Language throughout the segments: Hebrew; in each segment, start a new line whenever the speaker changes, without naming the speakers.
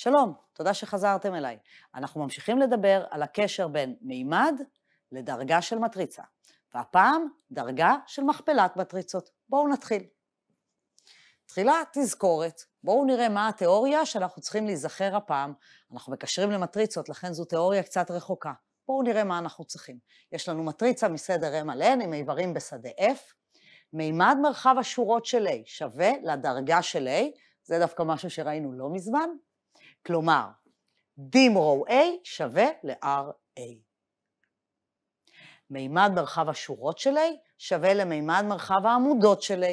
שלום, תודה שחזרתם אליי. אנחנו ממשיכים לדבר על הקשר בין מימד לדרגה של מטריצה, והפעם דרגה של מכפלת מטריצות. בואו נתחיל. תחילה תזכורת, בואו נראה מה התיאוריה שאנחנו צריכים להיזכר הפעם. אנחנו מקשרים למטריצות, לכן זו תיאוריה קצת רחוקה. בואו נראה מה אנחנו צריכים. יש לנו מטריצה מסדר M על N עם איברים בשדה F. מימד מרחב השורות של A שווה לדרגה של A, זה דווקא משהו שראינו לא מזמן. כלומר, דים רו A שווה ל-RA. מימד מרחב השורות של A שווה למימד מרחב העמודות של A.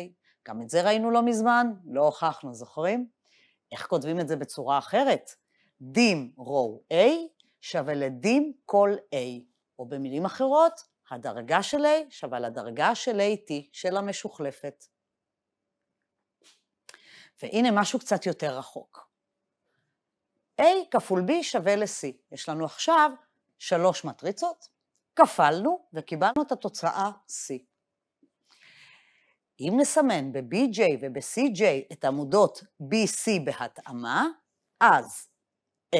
גם את זה ראינו לא מזמן, לא הוכחנו, זוכרים? איך כותבים את זה בצורה אחרת? דים רו A שווה לדים כל A, או במילים אחרות, הדרגה של A שווה לדרגה של AT, של המשוחלפת. והנה משהו קצת יותר רחוק. A כפול B שווה ל-C. יש לנו עכשיו שלוש מטריצות, כפלנו וקיבלנו את התוצאה C. אם נסמן ב-BJ וב-CJ את עמודות BC בהתאמה, אז A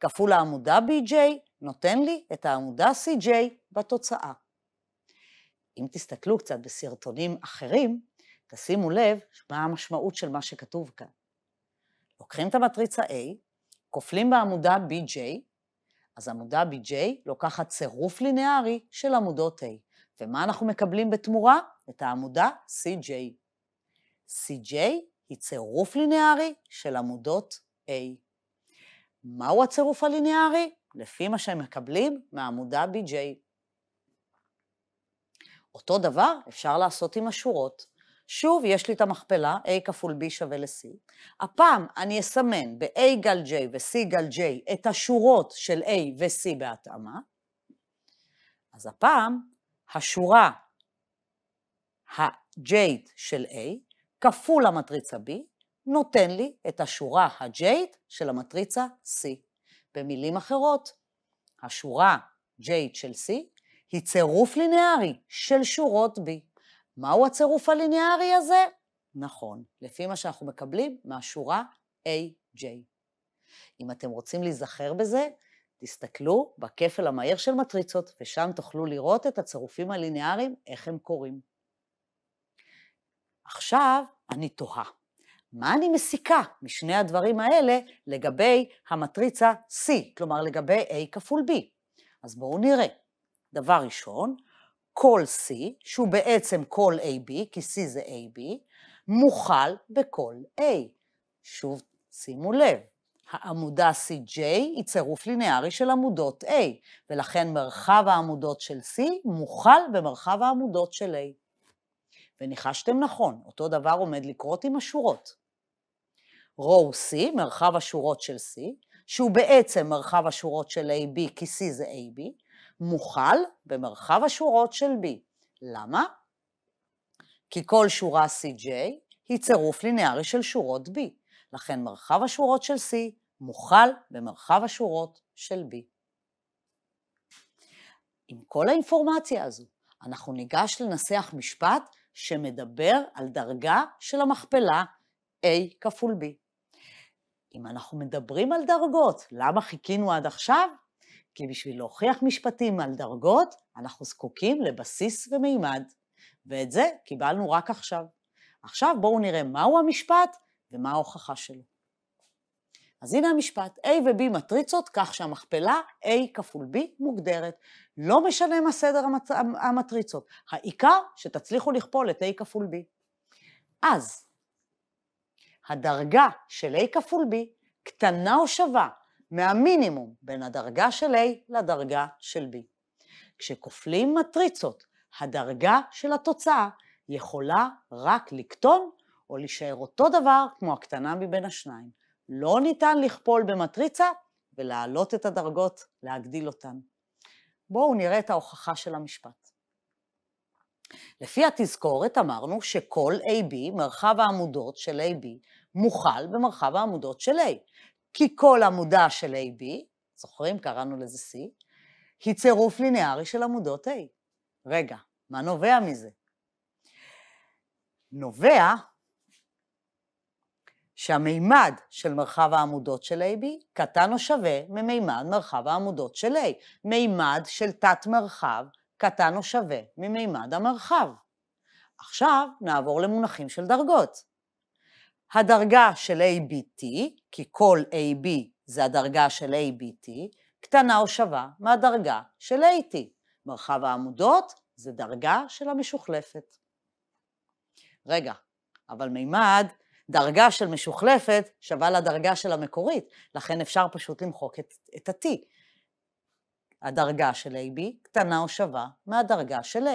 כפול העמודה BJ נותן לי את העמודה CJ בתוצאה. אם תסתכלו קצת בסרטונים אחרים, תשימו לב מה המשמעות של מה שכתוב כאן. לוקחים את המטריצה A, כופלים בעמודה BJ, אז עמודה BJ לוקחת צירוף לינארי של עמודות A. ומה אנחנו מקבלים בתמורה? את העמודה CJ. CJ היא צירוף לינארי של עמודות A. מהו הצירוף הלינארי? לפי מה שהם מקבלים מהעמודה BJ. אותו דבר אפשר לעשות עם השורות. שוב, יש לי את המכפלה, A כפול B שווה ל-C. הפעם אני אסמן ב-A גל J ו-C גל J את השורות של A ו-C בהתאמה. אז הפעם, השורה ה-J של A כפול המטריצה B נותן לי את השורה ה-J של המטריצה C. במילים אחרות, השורה J של C היא צירוף לינארי של שורות B. מהו הצירוף הליניארי הזה? נכון, לפי מה שאנחנו מקבלים מהשורה AJ. אם אתם רוצים להיזכר בזה, תסתכלו בכפל המהיר של מטריצות, ושם תוכלו לראות את הצירופים הליניאריים, איך הם קורים. עכשיו אני תוהה, מה אני מסיקה משני הדברים האלה לגבי המטריצה C, כלומר לגבי A כפול B? אז בואו נראה. דבר ראשון, כל C, שהוא בעצם כל AB, כי C זה AB, מוכל בכל A. שוב, שימו לב, העמודה CJ היא צירוף לינארי של עמודות A, ולכן מרחב העמודות של C מוכל במרחב העמודות של A. וניחשתם נכון, אותו דבר עומד לקרות עם השורות. row C, מרחב השורות של C, שהוא בעצם מרחב השורות של AB, כי C זה AB, מוכל במרחב השורות של B. למה? כי כל שורה CJ היא צירוף לינארי של שורות B, לכן מרחב השורות של C מוכל במרחב השורות של B. עם כל האינפורמציה הזו, אנחנו ניגש לנסח משפט שמדבר על דרגה של המכפלה A כפול B. אם אנחנו מדברים על דרגות, למה חיכינו עד עכשיו? כי בשביל להוכיח משפטים על דרגות, אנחנו זקוקים לבסיס ומימד. ואת זה קיבלנו רק עכשיו. עכשיו בואו נראה מהו המשפט ומה ההוכחה שלו. אז הנה המשפט, A ו-B מטריצות כך שהמכפלה A כפול B מוגדרת. לא משנה מה סדר המטריצות, העיקר שתצליחו לכפול את A כפול B. אז הדרגה של A כפול B קטנה או שווה מהמינימום בין הדרגה של A לדרגה של B. כשכופלים מטריצות, הדרגה של התוצאה יכולה רק לקטון או להישאר אותו דבר כמו הקטנה מבין השניים. לא ניתן לכפול במטריצה ולהעלות את הדרגות, להגדיל אותן. בואו נראה את ההוכחה של המשפט. לפי התזכורת אמרנו שכל AB, מרחב העמודות של AB, מוכל במרחב העמודות של A. כי כל עמודה של AB, זוכרים? קראנו לזה C, היא צירוף לינארי של עמודות A. רגע, מה נובע מזה? נובע שהמימד של מרחב העמודות של AB קטן או שווה ממימד מרחב העמודות של A. מימד של תת-מרחב קטן או שווה ממימד המרחב. עכשיו נעבור למונחים של דרגות. הדרגה של ABT, כי כל AB זה הדרגה של ABT, קטנה או שווה מהדרגה של AT. מרחב העמודות זה דרגה של המשוכלפת. רגע, אבל מימד, דרגה של משוכלפת שווה לדרגה של המקורית, לכן אפשר פשוט למחוק את, את ה-T. הדרגה של AB קטנה או שווה מהדרגה של A,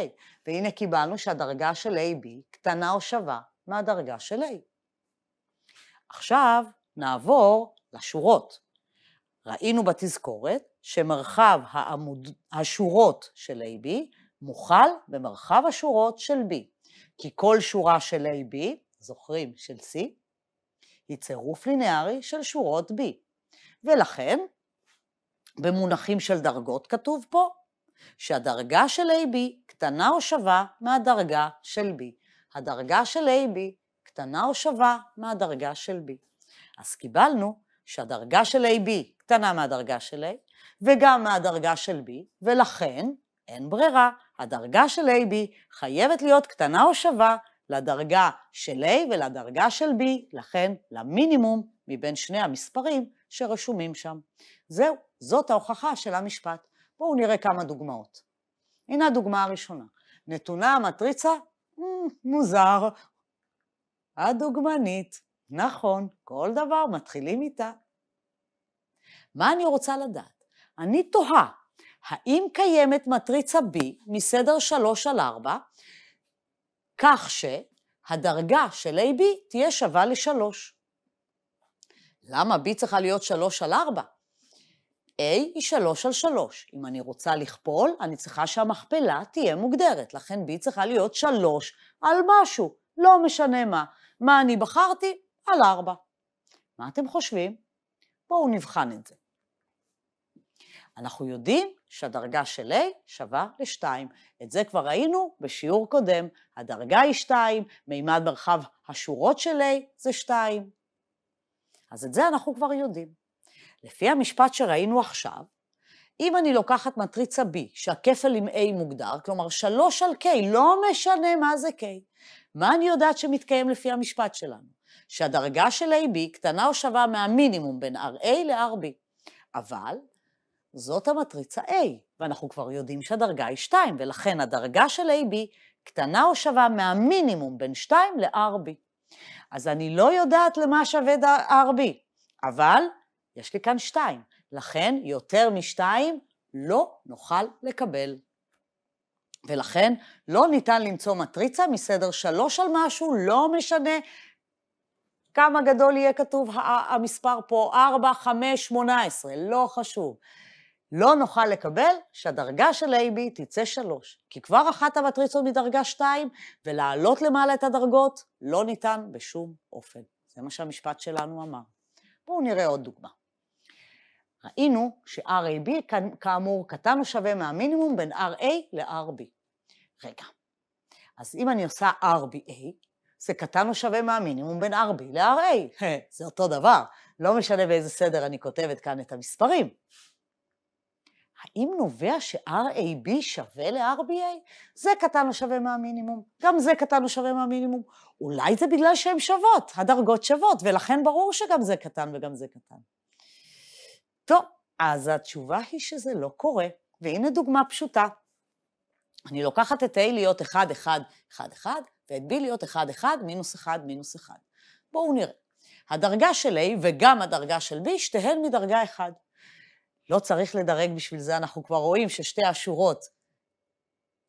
והנה קיבלנו שהדרגה של AB קטנה או שווה מהדרגה של A. עכשיו נעבור לשורות. ראינו בתזכורת שמרחב העמוד, השורות של AB מוכל במרחב השורות של B, כי כל שורה של AB, זוכרים, של C, היא צירוף לינארי של שורות B. ולכן, במונחים של דרגות כתוב פה שהדרגה של AB קטנה או שווה מהדרגה של B. הדרגה של AB קטנה או שווה מהדרגה של B. אז קיבלנו שהדרגה של AB קטנה מהדרגה של A, וגם מהדרגה של B, ולכן אין ברירה, הדרגה של AB חייבת להיות קטנה או שווה לדרגה של A ולדרגה של B, לכן למינימום מבין שני המספרים שרשומים שם. זהו, זאת ההוכחה של המשפט. בואו נראה כמה דוגמאות. הנה הדוגמה הראשונה. נתונה המטריצה, מוזר, הדוגמנית. נכון, כל דבר מתחילים איתה. מה אני רוצה לדעת? אני תוהה, האם קיימת מטריצה B מסדר 3 על 4, כך שהדרגה של AB תהיה שווה ל-3. למה B צריכה להיות 3 על 4? A היא 3 על 3. אם אני רוצה לכפול, אני צריכה שהמכפלה תהיה מוגדרת, לכן B צריכה להיות 3 על משהו, לא משנה מה. מה אני בחרתי? על ארבע. מה אתם חושבים? בואו נבחן את זה. אנחנו יודעים שהדרגה של A שווה ל-2. את זה כבר ראינו בשיעור קודם. הדרגה היא 2, מימד מרחב השורות של A זה 2. אז את זה אנחנו כבר יודעים. לפי המשפט שראינו עכשיו, אם אני לוקחת מטריצה B, שהכפל עם A מוגדר, כלומר 3 על K, לא משנה מה זה K, מה אני יודעת שמתקיים לפי המשפט שלנו? שהדרגה של AB קטנה או שווה מהמינימום בין RA ל-RB. אבל זאת המטריצה A, ואנחנו כבר יודעים שהדרגה היא 2, ולכן הדרגה של AB קטנה או שווה מהמינימום בין 2 ל-RB. אז אני לא יודעת למה שווה RB, אבל יש לי כאן 2, לכן יותר משתיים לא נוכל לקבל. ולכן לא ניתן למצוא מטריצה מסדר שלוש על משהו, לא משנה כמה גדול יהיה כתוב המספר פה, ארבע, חמש, שמונה עשרה, לא חשוב. לא נוכל לקבל שהדרגה של AB תצא שלוש, כי כבר אחת המטריצות מדרגה שתיים, ולהעלות למעלה את הדרגות לא ניתן בשום אופן. זה מה שהמשפט שלנו אמר. בואו נראה עוד דוגמה. ראינו ש-RAB, כאמור, קטן או שווה מהמינימום בין RA ל-RB. רגע, אז אם אני עושה RBA, זה קטן או שווה מהמינימום בין RB ל-RA. זה אותו דבר, לא משנה באיזה סדר אני כותבת כאן את המספרים. האם נובע ש-RAB שווה ל-RBA? זה קטן או שווה מהמינימום, גם זה קטן או שווה מהמינימום. אולי זה בגלל שהן שוות, הדרגות שוות, ולכן ברור שגם זה קטן וגם זה קטן. טוב, אז התשובה היא שזה לא קורה, והנה דוגמה פשוטה. אני לוקחת את A להיות 1, 1, 1, 1, ואת B להיות 1, 1, מינוס 1, מינוס 1. בואו נראה. הדרגה של A וגם הדרגה של B, שתיהן מדרגה 1. לא צריך לדרג בשביל זה, אנחנו כבר רואים ששתי השורות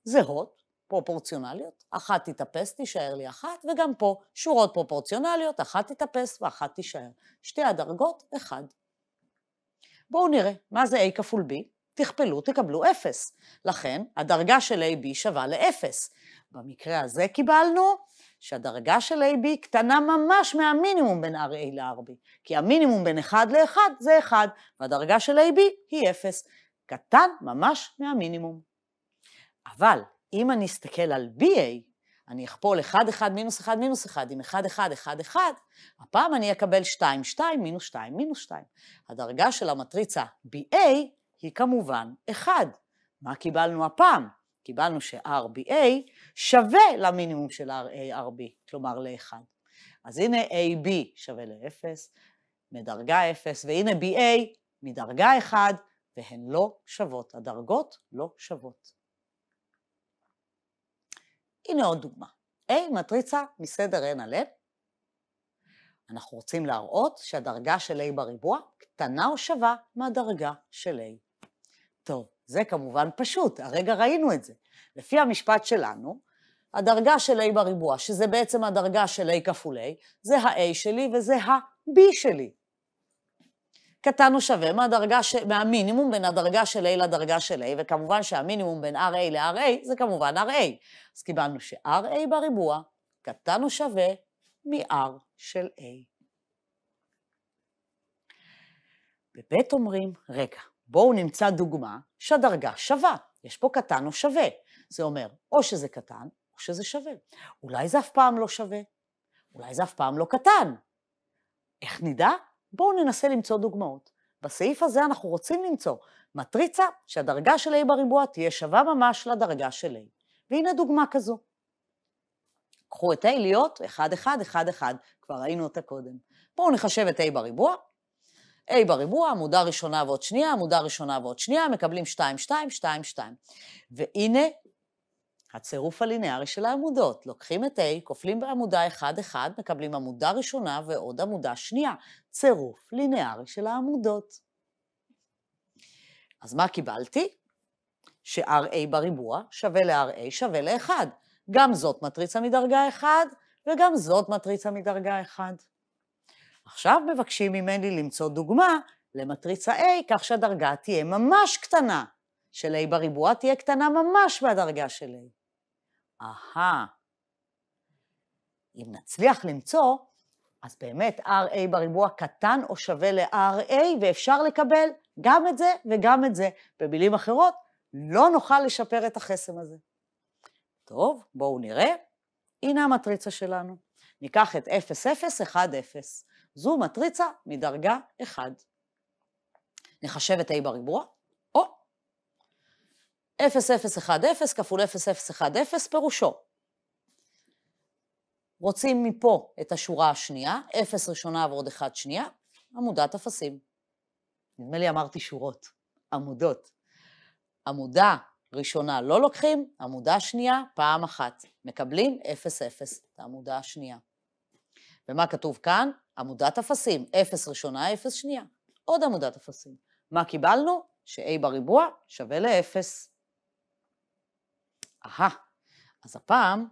זהות, פרופורציונליות, אחת תתאפס, תישאר לי אחת, וגם פה שורות פרופורציונליות, אחת תתאפס ואחת תישאר. שתי הדרגות, 1. בואו נראה, מה זה a כפול b? תכפלו, תקבלו 0. לכן, הדרגה של AB שווה ל-0. במקרה הזה קיבלנו שהדרגה של AB קטנה ממש מהמינימום בין RA ל rb כי המינימום בין 1 ל-1 זה 1, והדרגה של AB היא 0. קטן ממש מהמינימום. אבל אם אני אסתכל על BA, אני אכפול 1, 1, מינוס 1, מינוס 1, עם 1, 1, 1, 1, הפעם אני אקבל 2, 2, מינוס 2, מינוס 2. הדרגה של המטריצה BA היא כמובן 1. מה קיבלנו הפעם? קיבלנו ש-RBA שווה למינימום של RA-RB, כלומר ל-1. אז הנה AB שווה ל-0, מדרגה 0, והנה BA מדרגה 1, והן לא שוות, הדרגות לא שוות. הנה עוד דוגמה. A מטריצה מסדר n על n. אנחנו רוצים להראות שהדרגה של A בריבוע קטנה או שווה מהדרגה של A. טוב, זה כמובן פשוט, הרגע ראינו את זה. לפי המשפט שלנו, הדרגה של A בריבוע, שזה בעצם הדרגה של A כפול A, זה ה-A שלי וזה ה-B שלי. קטן או שווה מהדרגה, ש... מהמינימום בין הדרגה של A לדרגה של A, וכמובן שהמינימום בין RA ל-RA זה כמובן RA. אז קיבלנו ש-RA בריבוע קטן או שווה מ-R של A. בבית אומרים, רגע, בואו נמצא דוגמה שהדרגה שווה. יש פה קטן או שווה. זה אומר, או שזה קטן, או שזה שווה. אולי זה אף פעם לא שווה. אולי זה אף פעם לא קטן. איך נדע? בואו ננסה למצוא דוגמאות. בסעיף הזה אנחנו רוצים למצוא מטריצה שהדרגה של A בריבוע תהיה שווה ממש לדרגה של A. והנה דוגמה כזו. קחו את A להיות 1, 1, 1, 1, כבר ראינו אותה קודם. בואו נחשב את A בריבוע. A בריבוע, עמודה ראשונה ועוד שנייה, עמודה ראשונה ועוד שנייה, מקבלים 2, 2, 2, 2. והנה הצירוף הלינארי של העמודות. לוקחים את A, כופלים בעמודה 1-1, מקבלים עמודה ראשונה ועוד עמודה שנייה. צירוף לינארי של העמודות. אז מה קיבלתי? ש-RA בריבוע שווה ל-RA שווה ל-1. גם זאת מטריצה מדרגה 1, וגם זאת מטריצה מדרגה 1. עכשיו מבקשים ממני למצוא דוגמה למטריצה A, כך שהדרגה תהיה ממש קטנה, של A בריבוע תהיה קטנה ממש מהדרגה של A. אהה. אם נצליח למצוא, אז באמת RA בריבוע קטן או שווה ל-RA, ואפשר לקבל גם את זה וגם את זה. במילים אחרות, לא נוכל לשפר את החסם הזה. טוב, בואו נראה. הנה המטריצה שלנו. ניקח את 0, 0, 1, 0. זו מטריצה מדרגה 1. נחשב את A בריבוע, 0010 כפול 0010 פירושו. רוצים מפה את השורה השנייה, 0 ראשונה ועוד 1 שנייה, עמודת אפסים. נדמה לי אמרתי שורות, עמודות. עמודה ראשונה לא לוקחים, עמודה שנייה פעם אחת. מקבלים 0-0, את העמודה השנייה. ומה כתוב כאן? עמודת אפסים, 0 ראשונה, 0 שנייה. עוד עמודת אפסים. מה קיבלנו? ש-a בריבוע שווה ל-0. אהה, אז הפעם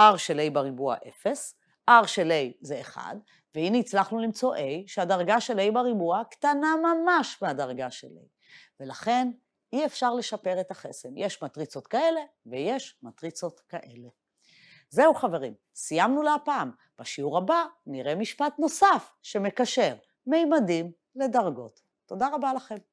r של a בריבוע 0, r של a זה 1, והנה הצלחנו למצוא a שהדרגה של a בריבוע קטנה ממש מהדרגה של a. ולכן אי אפשר לשפר את החסם. יש מטריצות כאלה ויש מטריצות כאלה. זהו חברים, סיימנו להפעם. בשיעור הבא נראה משפט נוסף שמקשר מימדים לדרגות. תודה רבה לכם.